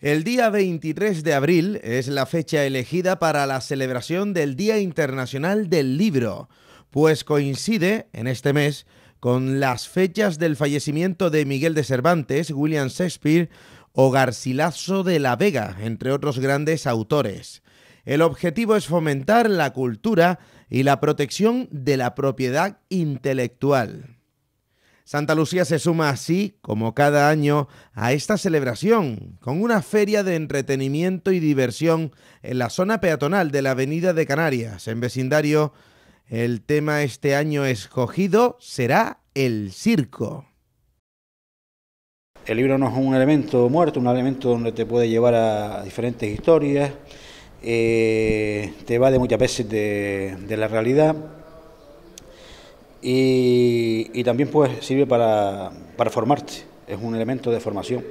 El día 23 de abril es la fecha elegida para la celebración del Día Internacional del Libro, pues coincide en este mes con las fechas del fallecimiento de Miguel de Cervantes, William Shakespeare o Garcilaso de la Vega, entre otros grandes autores. El objetivo es fomentar la cultura y la protección de la propiedad intelectual. Santa Lucía se suma así, como cada año, a esta celebración, con una feria de entretenimiento y diversión en la zona peatonal de la Avenida de Canarias, en vecindario. El tema este año escogido será el circo. El libro no es un elemento muerto, un elemento donde te puede llevar a diferentes historias, eh, te va de muchas veces de la realidad y, también pues sirve para, para formarte, es un elemento de formación.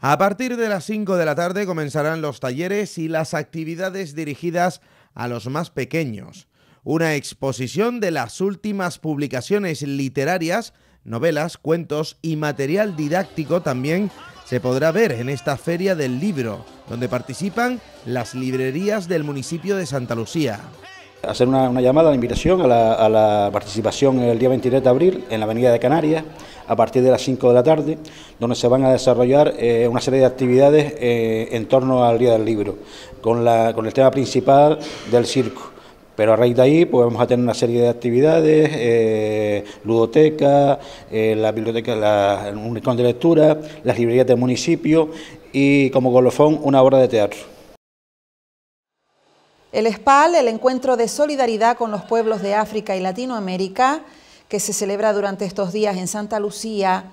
A partir de las 5 de la tarde comenzarán los talleres y las actividades dirigidas a los más pequeños. Una exposición de las últimas publicaciones literarias, novelas, cuentos y material didáctico también se podrá ver en esta feria del libro, donde participan las librerías del municipio de Santa Lucía hacer una, llamada, la invitación a la, participación el día 23 de abril en la Avenida de Canarias a partir de las 5 de la tarde, donde se van a desarrollar eh, una serie de actividades eh, en torno al Día del Libro, con, el tema principal del circo. Pero a raíz de ahí pues, vamos a tener una serie de actividades, eh, ludoteca, la biblioteca, un rincón de lectura, las librerías del municipio y como colofón una obra de teatro. El SPAL, el encuentro de solidaridad con los pueblos de África y Latinoamérica, que se celebra durante estos días en Santa Lucía,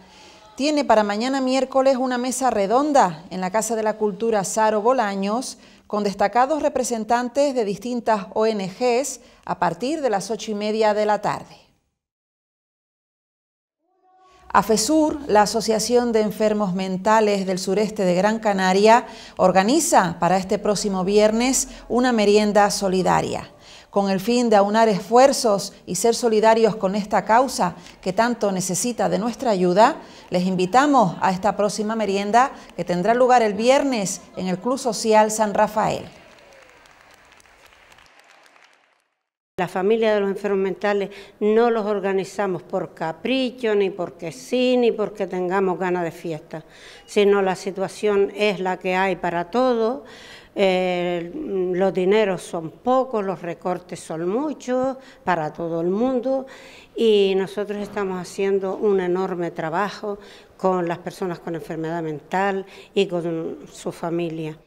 tiene para mañana miércoles una mesa redonda en la Casa de la Cultura Saro Bolaños con destacados representantes de distintas ONGs a partir de las ocho y media de la tarde. AFESUR, la Asociación de Enfermos Mentales del Sureste de Gran Canaria, organiza para este próximo viernes una merienda solidaria, con el fin de aunar esfuerzos y ser solidarios con esta causa que tanto necesita de nuestra ayuda. Les invitamos a esta próxima merienda que tendrá lugar el viernes en el Club Social San Rafael. La familia de los enfermos mentales no los organizamos por capricho, ni porque sí, ni porque tengamos ganas de fiesta, sino la situación es la que hay para todos, eh, los dineros son pocos, los recortes son muchos para todo el mundo y nosotros estamos haciendo un enorme trabajo con las personas con enfermedad mental y con su familia.